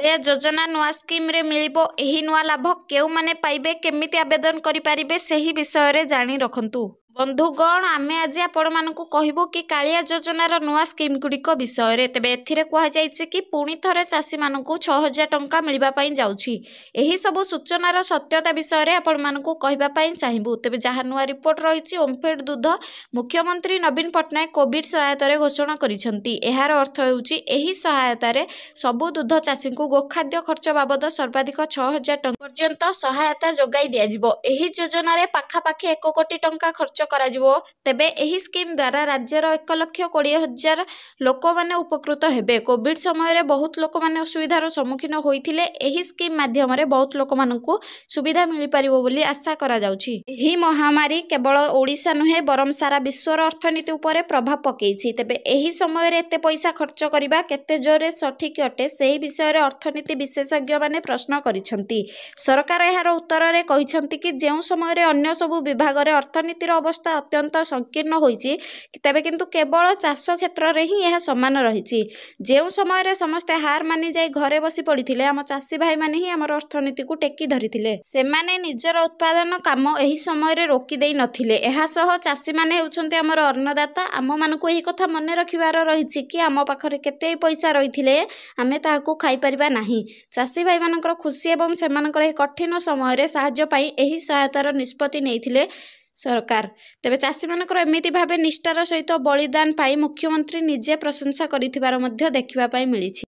କାଳିଆ ଯୋଜନା ନୂଆ ସ୍କିମ୍ରେ ମିଳିବ ଏହି ନୂଆ ଲାଭ କେଉଁମାନେ ପାଇବେ କେମିତି ଆବେଦନ କରିପାରିବେ ସେହି ବିଷୟରେ ଜାଣି ରଖନ୍ତୁ ବନ୍ଧୁଗଣ ଆମେ ଆଜି ଆପଣମାନଙ୍କୁ କହିବୁ କି କାଳିଆ ଯୋଜନାର ନୂଆ ସ୍କିମ୍ ଗୁଡ଼ିକ ବିଷୟରେ ତେବେ ଏଥିରେ କୁହାଯାଇଛି କି ପୁଣି ଥରେ ଚାଷୀମାନଙ୍କୁ ଛଅ ହଜାର ଟଙ୍କା ମିଳିବା ପାଇଁ ଯାଉଛି ଏହିସବୁ ସୂଚନାର ସତ୍ୟତା ବିଷୟରେ ଆପଣମାନଙ୍କୁ କହିବା ପାଇଁ ଚାହିଁବୁ ତେବେ ଯାହା ନୂଆ ରିପୋର୍ଟ ରହିଛି ଓମ୍ଫେଡ୍ ଦୁଧ ମୁଖ୍ୟମନ୍ତ୍ରୀ ନବୀନ ପଟ୍ଟନାୟକ କୋଭିଡ୍ ସହାୟତାରେ ଘୋଷଣା କରିଛନ୍ତି ଏହାର ଅର୍ଥ ହେଉଛି ଏହି ସହାୟତାରେ ସବୁ ଦୁଧ ଚାଷୀଙ୍କୁ ଗୋଖାଦ୍ୟ ଖର୍ଚ୍ଚ ବାବଦ ସର୍ବାଧିକ ଛଅ ହଜାର ଟଙ୍କା ପର୍ଯ୍ୟନ୍ତ ସହାୟତା ଯୋଗାଇ ଦିଆଯିବ ଏହି ଯୋଜନାରେ ପାଖାପାଖି ଏକ କୋଟି ଟଙ୍କା ଖର୍ଚ୍ଚ କରାଯିବ ତେବେ ଏହି ସ୍କିମ୍ ଦ୍ୱାରା ରାଜ୍ୟର ଏକ ଲକ୍ଷ କୋଡ଼ିଏ ହଜାର ଲୋକମାନେ ଉପକୃତ ହେବେ କୋଭିଡ଼ ସମୟରେ ବହୁତ ଲୋକମାନେ ଅସୁବିଧାର ସମ୍ମୁଖୀନ ହୋଇଥିଲେ ଏହି ସ୍କିମ୍ ମାଧ୍ୟମରେ ବହୁତ ଲୋକମାନଙ୍କୁ ସୁବିଧା ମିଳିପାରିବ ବୋଲି ଆଶା କରାଯାଉଛି ଏହି ମହାମାରୀ କେବଳ ଓଡ଼ିଶା ନୁହେଁ ବରଂ ସାରା ବିଶ୍ୱର ଅର୍ଥନୀତି ଉପରେ ପ୍ରଭାବ ପକାଇଛି ତେବେ ଏହି ସମୟରେ ଏତେ ପଇସା ଖର୍ଚ୍ଚ କରିବା କେତେ ଜୋରରେ ସଠିକ୍ ଅଟେ ସେହି ବିଷୟରେ ଅର୍ଥନୀତି ବିଶେଷଜ୍ଞମାନେ ପ୍ରଶ୍ନ କରିଛନ୍ତି ସରକାର ଏହାର ଉତ୍ତରରେ କହିଛନ୍ତି କି ଯେଉଁ ସମୟରେ ଅନ୍ୟ ସବୁ ବିଭାଗରେ ଅର୍ଥନୀତିର ଅବସ୍ଥା ଅବସ୍ଥା ଅତ୍ୟନ୍ତ ସଂକୀର୍ଣ୍ଣ ହୋଇଛି ତେବେ କିନ୍ତୁ କେବଳ ଚାଷ କ୍ଷେତ୍ରରେ ହିଁ ଏହା ସମାନ ରହିଛି ଯେଉଁ ସମୟରେ ସମସ୍ତେ ହାର ମାନି ଯାଇ ଘରେ ବସି ପଡ଼ିଥିଲେ ଆମ ଚାଷୀ ଭାଇମାନେ ହିଁ ଆମର ଅର୍ଥନୀତିକୁ ଟେକି ଧରିଥିଲେ ସେମାନେ ନିଜର ଉତ୍ପାଦନ କାମ ଏହି ସମୟରେ ରୋକି ଦେଇ ନଥିଲେ ଏହା ସହ ଚାଷୀମାନେ ହେଉଛନ୍ତି ଆମର ଅନ୍ନଦାତା ଆମମାନଙ୍କୁ ଏହି କଥା ମନେ ରଖିବାର ରହିଛି କି ଆମ ପାଖରେ କେତେ ପଇସା ରହିଥିଲେ ଆମେ ତାହାକୁ ଖାଇପାରିବା ନାହିଁ ଚାଷୀ ଭାଇମାନଙ୍କର ଖୁସି ଏବଂ ସେମାନଙ୍କର ଏହି କଠିନ ସମୟରେ ସାହାଯ୍ୟ ପାଇଁ ଏହି ସହାୟତାର ନିଷ୍ପତ୍ତି ନେଇଥିଲେ ସରକାର ତେବେ ଚାଷୀମାନଙ୍କର ଏମିତି ଭାବେ ନିଷ୍ଠାର ସହିତ ବଳିଦାନ ପାଇଁ ମୁଖ୍ୟମନ୍ତ୍ରୀ ନିଜେ ପ୍ରଶଂସା କରିଥିବାର ମଧ୍ୟ ଦେଖିବା ପାଇଁ ମିଳିଛି